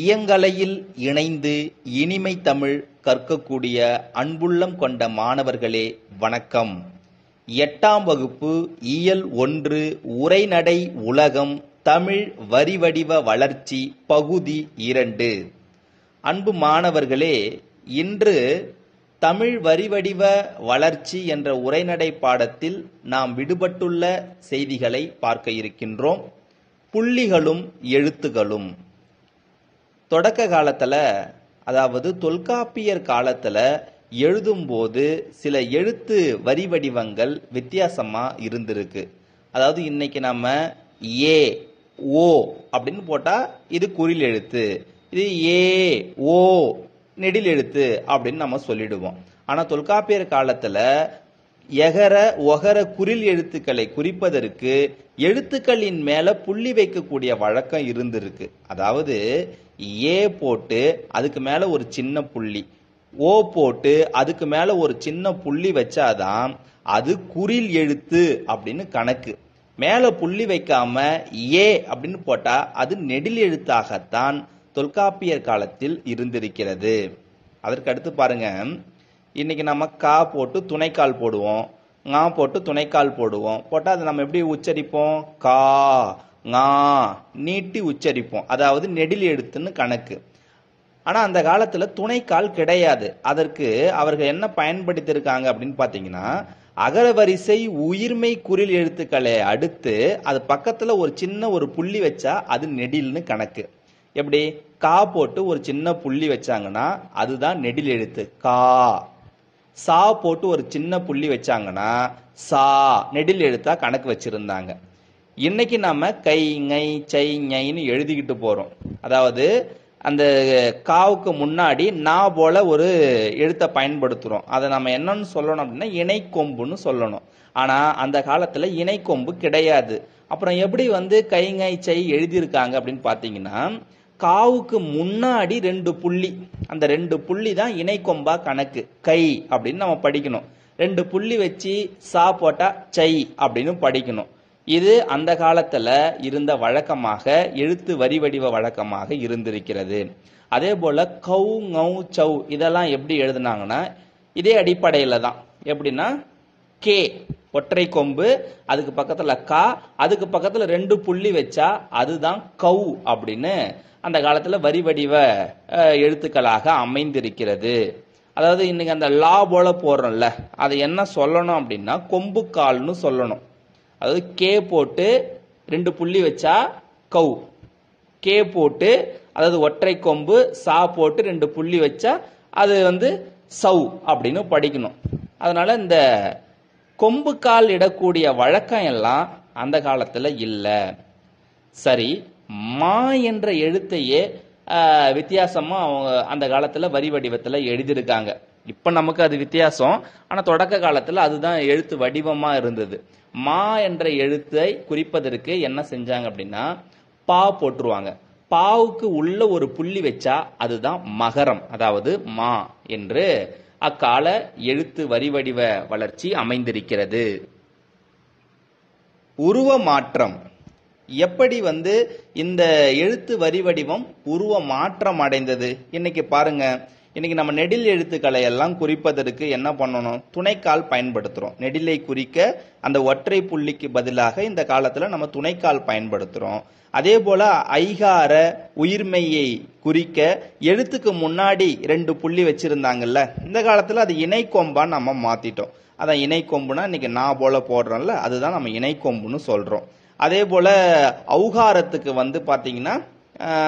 இயங்கலையில் இணைந்து இனிமை தமிழ் கற்கக்கூடிய அன்புள்ளம் கொண்ட மாணவர்களே வணக்கம் எட்டாம் வகுப்பு இயல் ஒன்று உரைநடை உலகம் தமிழ் வரிவடிவ வளர்ச்சி பகுதி இரண்டு அன்பு மாணவர்களே இன்று தமிழ் வரிவடிவ வளர்ச்சி என்ற உரைநடை பாடத்தில் நாம் விடுபட்டுள்ள செய்திகளை பார்க்க இருக்கின்றோம் புள்ளிகளும் எழுத்துகளும் தொடக்க காலத்தில் அதாவது தொல்காப்பியர் காலத்தில் எழுதும்போது சில எழுத்து வரி வடிவங்கள் வித்தியாசமாக இருந்திருக்கு அதாவது இன்னைக்கு நம்ம ஏ ஓ அப்படின்னு போட்டால் இது குறில் எழுத்து இது ஏ ஓ நெடில் எழுத்து அப்படின்னு நம்ம சொல்லிடுவோம் ஆனால் தொல்காப்பியர் காலத்தில் எகர ஒகர குரில் எழுத்துக்களை குறிப்பதற்கு எழுத்துக்களின் மேல புள்ளி வைக்கக்கூடிய வழக்கம் இருந்திருக்கு அதாவது ஏ போட்டு அதுக்கு மேல ஒரு சின்ன புள்ளி ஓ போட்டு அதுக்கு மேல ஒரு சின்ன புள்ளி வச்சாதான் அது குரில் எழுத்து அப்படின்னு கணக்கு மேல புள்ளி வைக்காம ஏ அப்படின்னு போட்டா அது நெடில் எழுத்தாகத்தான் தொல்காப்பியர் காலத்தில் இருந்திருக்கிறது அதற்கு அடுத்து பாருங்க இன்னைக்கு நம்ம கா போட்டு துணைக்கால் போடுவோம் ஞா போட்டு துணைக்கால் போடுவோம் போட்டால் அதை நம்ம எப்படி உச்சரிப்போம் கா ஞா நீட்டி உச்சரிப்போம் அதாவது நெடில் எழுத்துன்னு கணக்கு ஆனால் அந்த காலத்தில் துணைக்கால் கிடையாது அதற்கு அவர்கள் என்ன பயன்படுத்தியிருக்காங்க அப்படின்னு பார்த்தீங்கன்னா அகரவரிசை உயிர்மை குரில் எழுத்துக்களை அடுத்து அது பக்கத்தில் ஒரு சின்ன ஒரு புள்ளி வச்சா அது நெடில்னு கணக்கு எப்படி கா போட்டு ஒரு சின்ன புள்ளி வச்சாங்கன்னா அதுதான் நெடில் எழுத்து கா சா போட்டு ஒரு சின்ன புள்ளி வச்சாங்கன்னா சா நெடில் எழுத்தா கணக்கு வச்சிருந்தாங்க இன்னைக்கு நாம கை ஞை சை ஞைன்னு எழுதிக்கிட்டு போறோம் அதாவது அந்த காவுக்கு முன்னாடி நா போல ஒரு எழுத்தை பயன்படுத்துகிறோம் அதை நம்ம என்னன்னு சொல்லணும் அப்படின்னா இணை கொம்புன்னு சொல்லணும் ஆனால் அந்த காலத்தில் இணை கொம்பு கிடையாது அப்புறம் எப்படி வந்து கைங்கை செய் எழுதியிருக்காங்க அப்படின்னு பார்த்தீங்கன்னா காவுக்கு முன்னாடி ரெண்டு புள்ளி அந்த ரெண்டு புள்ளி தான் இணைக்கொம்பா கணக்கு கை அப்படின்னு நம்ம படிக்கணும் ரெண்டு புள்ளி வச்சு சா போட்டா சை அப்படின்னு படிக்கணும் இது அந்த காலத்தில் இருந்த வழக்கமாக எழுத்து வரி வடிவ வழக்கமாக இருந்திருக்கிறது அதே போல் கௌ நௌ சௌ இதெல்லாம் எப்படி எழுதுனாங்கன்னா இதே அடிப்படையில் தான் எப்படின்னா கே ஒற்றை கொம்பு அதுக்கு பக்கத்தில் கா அதுக்கு பக்கத்தில் ரெண்டு புள்ளி வச்சா அதுதான் கௌ அப்படின்னு அந்த காலத்தில் வரி வடிவ எழுத்துக்களாக அமைந்திருக்கிறது அதாவது இன்னைக்கு அந்த லா போல போடுறோம்ல அது என்ன சொல்லணும் அப்படின்னா கொம்பு கால்னு சொல்லணும் அதாவது கே போட்டு ரெண்டு புள்ளி வச்சா கவு கே போட்டு அதாவது ஒற்றை கொம்பு சா போட்டு ரெண்டு புள்ளி வச்சா அது வந்து சவ் அப்படின்னு படிக்கணும் அதனால இந்த கொம்பு கால் இடக்கூடிய வழக்கம் எல்லாம் அந்த காலத்தில் இல்லை சரி மா என்ற எழுத்தையே வித்தியாசமாக அவங்க அந்த காலத்தில் வரி வடிவத்தில் எழுதியிருக்காங்க இப்போ நமக்கு அது வித்தியாசம் ஆனால் தொடக்க காலத்தில் அதுதான் எழுத்து வடிவமாக இருந்தது மா என்ற எழுத்தை குறிப்பதற்கு என்ன செஞ்சாங்க அப்படின்னா பா போட்டுருவாங்க பாவுக்கு உள்ள ஒரு புள்ளி வச்சா அதுதான் மகரம் அதாவது மா என்று அக்கால எழுத்து வரி வடிவ வளர்ச்சி அமைந்திருக்கிறது உருவ மாற்றம் எப்படி வந்து இந்த எழுத்து வரி வடிவம் உருவ மாற்றம் அடைந்தது இன்னைக்கு பாருங்க இன்னைக்கு நம்ம நெடில் எழுத்துக்களை எல்லாம் குறிப்பதற்கு என்ன பண்ணணும் துணைக்கால் பயன்படுத்துகிறோம் நெடிலை குறிக்க அந்த ஒற்றை புள்ளிக்கு பதிலாக இந்த காலத்தில் நம்ம துணைக்கால் பயன்படுத்துகிறோம் அதே போல ஐகார உயிர்மையை குறிக்க எழுத்துக்கு முன்னாடி ரெண்டு புள்ளி வச்சிருந்தாங்கல்ல இந்த காலத்தில் அது கொம்பான்னு நம்ம மாத்திட்டோம் அதான் கொம்புனா இன்னைக்கு நான் போல போடுறோம்ல அதுதான் நம்ம இணைக்கொம்புன்னு சொல்றோம் அதே போல் அவுகாரத்துக்கு வந்து பார்த்தீங்கன்னா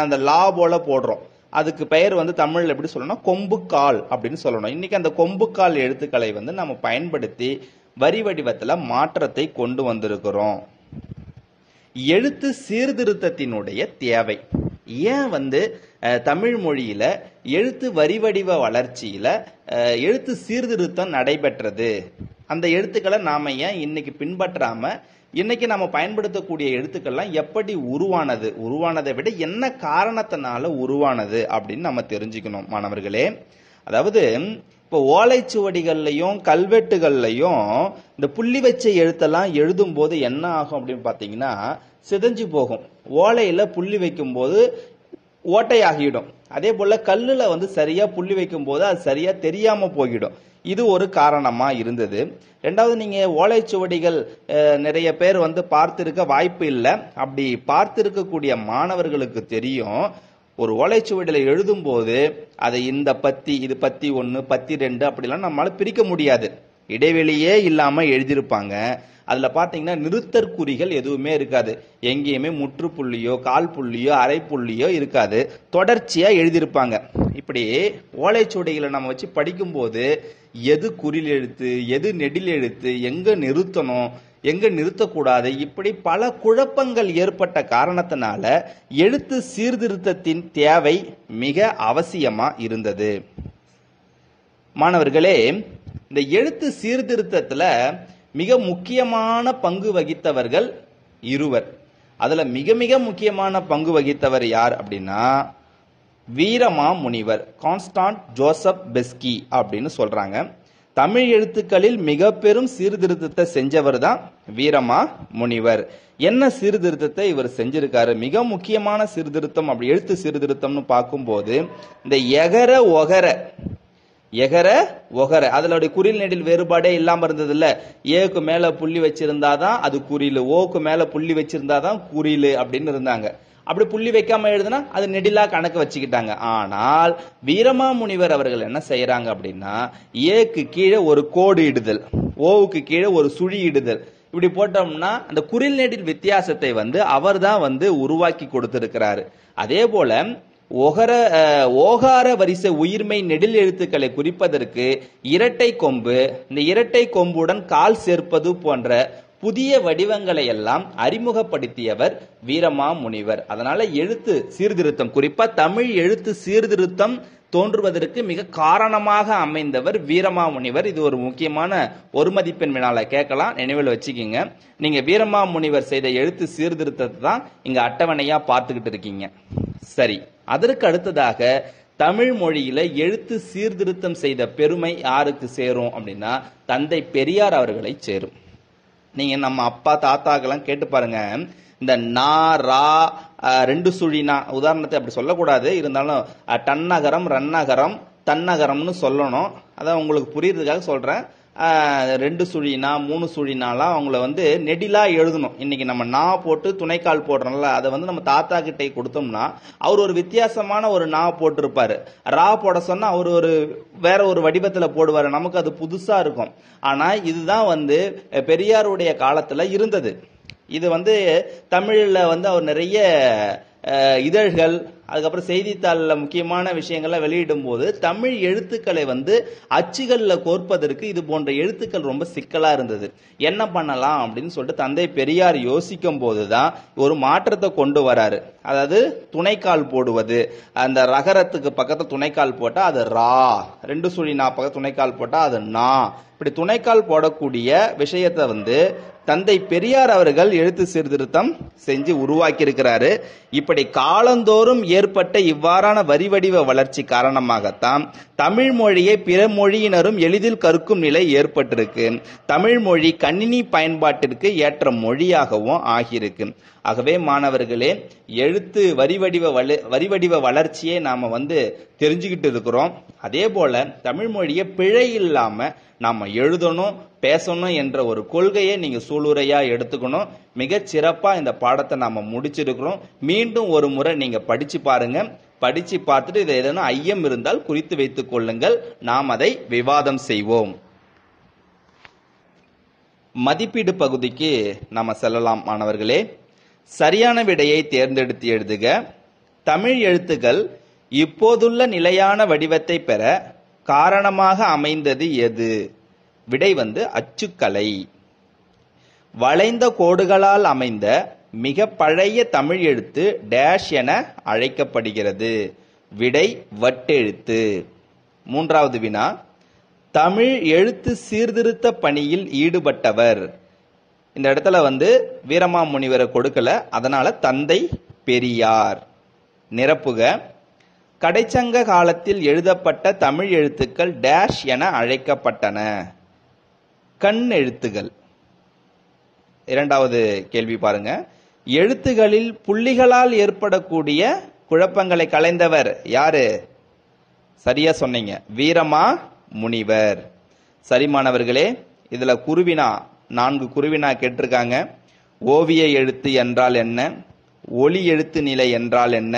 அந்த லா போல போடுறோம் அதுக்கு பெயர் வந்து தமிழில் எப்படி சொல்லணும் கொம்புக்கால் அப்படின்னு சொல்லணும் இன்றைக்கி அந்த கொம்புக்கால் எழுத்துக்களை வந்து நம்ம பயன்படுத்தி வரி வடிவத்தில் மாற்றத்தை கொண்டு வந்திருக்கிறோம் எழுத்து சீர்திருத்தத்தினுடைய தேவை ஏன் வந்து தமிழ் மொழியில எழுத்து வரி வடிவ வளர்ச்சியில் எழுத்து சீர்திருத்தம் நடைபெற்றது அந்த எழுத்துக்களை நாம் ஏன் இன்னைக்கு பின்பற்றாமல் இன்னைக்கு நம்ம பயன்படுத்தக்கூடிய எழுத்துக்கள்லாம் எப்படி உருவானது உருவானதை விட என்ன காரணத்தினால உருவானது அப்படின்னு நம்ம தெரிஞ்சுக்கணும் மாணவர்களே அதாவது இப்போ ஓலைச்சுவடிகள்லையும் கல்வெட்டுகள்லையும் இந்த புள்ளி வச்ச எழுத்தெல்லாம் எழுதும் போது என்ன ஆகும் அப்படின்னு பார்த்தீங்கன்னா சிதைஞ்சு போகும் ஓலையில் புள்ளி வைக்கும்போது ஓட்டையாகிடும் அதே போல் கல்லில் வந்து சரியாக புள்ளி வைக்கும்போது அது சரியாக தெரியாமல் போகிடும் இது ஒரு காரணமாக இருந்தது ரெண்டாவது நீங்கள் ஓலைச்சுவடிகள் நிறைய பேர் வந்து பார்த்துருக்க வாய்ப்பு இல்லை அப்படி பார்த்துருக்கக்கூடிய மாணவர்களுக்கு தெரியும் ஒரு ஓலைச்சுவடியில் எழுதும்போது அதை இந்த பத்தி இது பத்தி ஒன்று பத்தி ரெண்டு அப்படிலாம் நம்மளால் பிரிக்க முடியாது இடைவெளியே இல்லாமல் எழுதியிருப்பாங்க அதில் பார்த்தீங்கன்னா நிறுத்தற்குறிகள் எதுவுமே இருக்காது எங்கேயுமே முற்றுப்புள்ளியோ கால் புள்ளியோ அரைப்புள்ளியோ இருக்காது தொடர்ச்சியாக எழுதியிருப்பாங்க இப்படி ஓலைச்சுவடிகளை நம்ம வச்சு படிக்கும்போது எது குறில் எழுத்து எது நெடில் எழுத்து எங்கே நிறுத்தணும் எங்கே நிறுத்தக்கூடாது இப்படி பல குழப்பங்கள் ஏற்பட்ட காரணத்தினால எழுத்து சீர்திருத்தத்தின் தேவை மிக அவசியமாக இருந்தது மாணவர்களே இந்த எழுத்து சீர்திருத்தத்தில் மிக முக்கியமான பங்கு வகித்தவர்கள் இருவர் அதில் மிக மிக முக்கியமான பங்கு வகித்தவர் யார் அப்படின்னா வீரமா முனிவர் கான்ஸ்டான்ட் ஜோசப் பெஸ்கி அப்படின்னு சொல்றாங்க தமிழ் எழுத்துக்களில் மிக பெரும் சீர்திருத்தத்தை செஞ்சவர் தான் வீரமா முனிவர் என்ன சீர்திருத்தத்தை இவர் செஞ்சிருக்காரு மிக முக்கியமான சீர்திருத்தம் அப்படி எழுத்து சீர்திருத்தம்னு பார்க்கும்போது இந்த எகர ஒகர எகர ஒகர அதனுடைய குறில் நெடில் வேறுபாடே இல்லாம இருந்தது இல்ல ஏக்கு மேல புள்ளி வச்சிருந்தாதான் அது குறியில் ஓக்கு மேல புள்ளி வச்சிருந்தாதான் குறியில் அப்படின்னு இருந்தாங்க அப்படி புள்ளி வைக்காம எழுதுனா அது நெடிலா கணக்கு வச்சுக்கிட்டாங்க ஆனால் வீரமாமுனிவர் அவர்கள் என்ன செய்யறாங்க அப்படின்னா ஏக்கு கீழே ஒரு கோடு இடுதல் ஓவுக்கு கீழே ஒரு சுழி இடுதல் இப்படி போட்டோம்னா அந்த குறில் நெடில் வித்தியாசத்தை வந்து அவர் தான் வந்து உருவாக்கி கொடுத்திருக்கிறாரு அதே போல ஒகர ஓகார வரிசை உயிர்மை நெடில் எழுத்துக்களை குறிப்பதற்கு இரட்டை கொம்பு இந்த இரட்டை கொம்புடன் கால் சேர்ப்பது போன்ற புதிய வடிவங்களை எல்லாம் அறிமுகப்படுத்தியவர் வீரமா முனிவர் அதனால எழுத்து சீர்திருத்தம் குறிப்பா தமிழ் எழுத்து சீர்திருத்தம் தோன்றுவதற்கு மிக காரணமாக அமைந்தவர் வீரமாமுனிவர் இது ஒரு முக்கியமான ஒரு மதிப்பெண் வினால கேட்கலாம் நினைவில் வச்சுக்கிங்க நீங்க வீரமாமுனிவர் செய்த எழுத்து சீர்திருத்தத்தை தான் இங்க அட்டவணையா பார்த்துக்கிட்டு இருக்கீங்க சரி அதற்கு அடுத்ததாக தமிழ் மொழியில எழுத்து சீர்திருத்தம் செய்த பெருமை யாருக்கு சேரும் அப்படின்னா தந்தை பெரியார் அவர்களை சேரும் நீங்க நம்ம அப்பா தாத்தாக்கெல்லாம் கேட்டு பாருங்க இந்த நா ரா ரெண்டு சுழினா உதாரணத்தை அப்படி சொல்லக்கூடாது இருந்தாலும் டன்னகரம் ரன்னகரம் தன்னகரம்னு சொல்லணும் அதான் உங்களுக்கு புரியுறதுக்காக சொல்கிறேன் ரெண்டு சுழினா மூணு சுழினாலாம் அவங்கள வந்து நெடிலாக எழுதணும் இன்னைக்கு நம்ம நா போட்டு துணைக்கால் போடுறோம்ல அதை வந்து நம்ம தாத்தா கிட்டே கொடுத்தோம்னா அவர் ஒரு வித்தியாசமான ஒரு நா போட்டிருப்பாரு ரா போட சொன்னால் அவர் ஒரு வேற ஒரு வடிவத்தில் போடுவார் நமக்கு அது புதுசாக இருக்கும் ஆனால் இதுதான் வந்து பெரியாருடைய காலத்தில் இருந்தது இது வந்து தமிழில் வந்து அவர் நிறைய இதழ்கள் அதுக்கப்புறம் செய்தித்தாளில் முக்கியமான விஷயங்கள்லாம் வெளியிடும் போது தமிழ் எழுத்துக்களை வந்து அச்சுகளில் கோர்ப்பதற்கு இது போன்ற எழுத்துக்கள் ரொம்ப சிக்கலாக இருந்தது என்ன பண்ணலாம் அப்படின்னு சொல்லிட்டு தந்தை பெரியார் யோசிக்கும் போது தான் ஒரு மாற்றத்தை கொண்டு வராரு அதாவது துணைக்கால் போடுவது அந்த ரகரத்துக்கு பக்கத்தில் துணைக்கால் போட்டால் அது ரா ரெண்டு சுழி நா பக்கம் துணைக்கால் போட்டால் அது நா இப்படி துணைக்கால் போடக்கூடிய விஷயத்தை வந்து தந்தை பெரியார் அவர்கள் எழுத்து சீர்திருத்தம் செஞ்சு உருவாக்கியிருக்கிறாரு இப்படி காலந்தோறும் ஏற்பட்ட இவ்வாறான வரிவடிவ வளர்ச்சி காரணமாகத்தான் தமிழ் மொழியை பிற மொழியினரும் எளிதில் கற்கும் நிலை ஏற்பட்டிருக்கு தமிழ் மொழி கணினி பயன்பாட்டிற்கு ஏற்ற மொழியாகவும் ஆகியிருக்கு ஆகவே மாணவர்களே எழுத்து வரிவடிவ வள வரிவடிவ வளர்ச்சியை நாம் வந்து தெரிஞ்சுக்கிட்டு இருக்கிறோம் அதே போல் தமிழ் மொழியை பிழை இல்லாமல் நாம் எழுதணும் பேசணும் என்ற ஒரு கொள்கையை நீங்கள் சூளுரையா எடுத்துக்கணும் மிகச்சிறப்பாக இந்த பாடத்தை நாம் முடிச்சிருக்கிறோம் மீண்டும் ஒரு முறை நீங்கள் படித்து பாருங்கள் படித்து பார்த்துட்டு இதை எதனா ஐயம் இருந்தால் குறித்து வைத்துக் கொள்ளுங்கள் நாம் அதை விவாதம் செய்வோம் மதிப்பீடு பகுதிக்கு நாம் செல்லலாம் மாணவர்களே சரியான விடையை தேர்ந்தெடுத்து எழுதுக தமிழ் எழுத்துக்கள் இப்போதுள்ள நிலையான வடிவத்தை பெற காரணமாக அமைந்தது எது விடை வந்து அச்சுக்கலை வளைந்த கோடுகளால் அமைந்த மிக பழைய தமிழ் எழுத்து டேஷ் என அழைக்கப்படுகிறது விடை வட்டெழுத்து மூன்றாவது வினா தமிழ் எழுத்து சீர்திருத்த பணியில் ஈடுபட்டவர் இந்த இடத்துல வந்து வீரமாமுனிவரை கொடுக்கல அதனால தந்தை பெரியார் நிரப்புக கடைச்சங்க காலத்தில் எழுதப்பட்ட தமிழ் எழுத்துக்கள் டேஷ் என அழைக்கப்பட்டன கண் எழுத்துகள் இரண்டாவது கேள்வி பாருங்க எழுத்துகளில் புள்ளிகளால் ஏற்படக்கூடிய குழப்பங்களை கலைந்தவர் யாரு சரியா சொன்னீங்க வீரமா முனிவர் சரிமானவர்களே இதுல குருவினா நான்கு குருவினா கேட்டிருக்காங்க ஓவிய எழுத்து என்றால் என்ன ஒளி எழுத்து நிலை என்றால் என்ன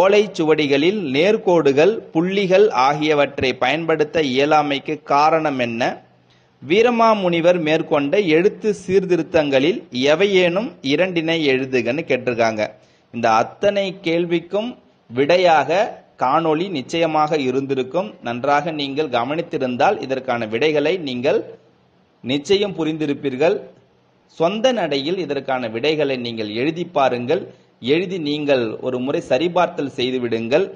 ஓலை சுவடிகளில் நேர்கோடுகள் புள்ளிகள் ஆகியவற்றை பயன்படுத்த இயலாமைக்கு காரணம் என்ன வீரமாமுனிவர் மேற்கொண்ட எழுத்து சீர்திருத்தங்களில் எவையேனும் இரண்டினை எழுதுகன்னு கேட்டிருக்காங்க இந்த அத்தனை கேள்விக்கும் விடையாக காணொளி நிச்சயமாக இருந்திருக்கும் நன்றாக நீங்கள் கவனித்திருந்தால் இதற்கான விடைகளை நீங்கள் நிச்சயம் புரிந்திருப்பீர்கள் சொந்த நடையில் இதற்கான விடைகளை நீங்கள் எழுதி பாருங்கள் எழுதி நீங்கள் ஒரு முறை சரிபார்த்தல் செய்துவிடுங்கள்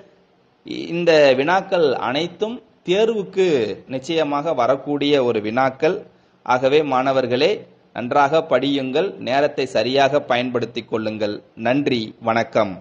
இந்த வினாக்கள் அனைத்தும் தேர்வுக்கு நிச்சயமாக வரக்கூடிய ஒரு வினாக்கள் ஆகவே மாணவர்களே நன்றாக படியுங்கள் நேரத்தை சரியாக பயன்படுத்திக் கொள்ளுங்கள் நன்றி வணக்கம்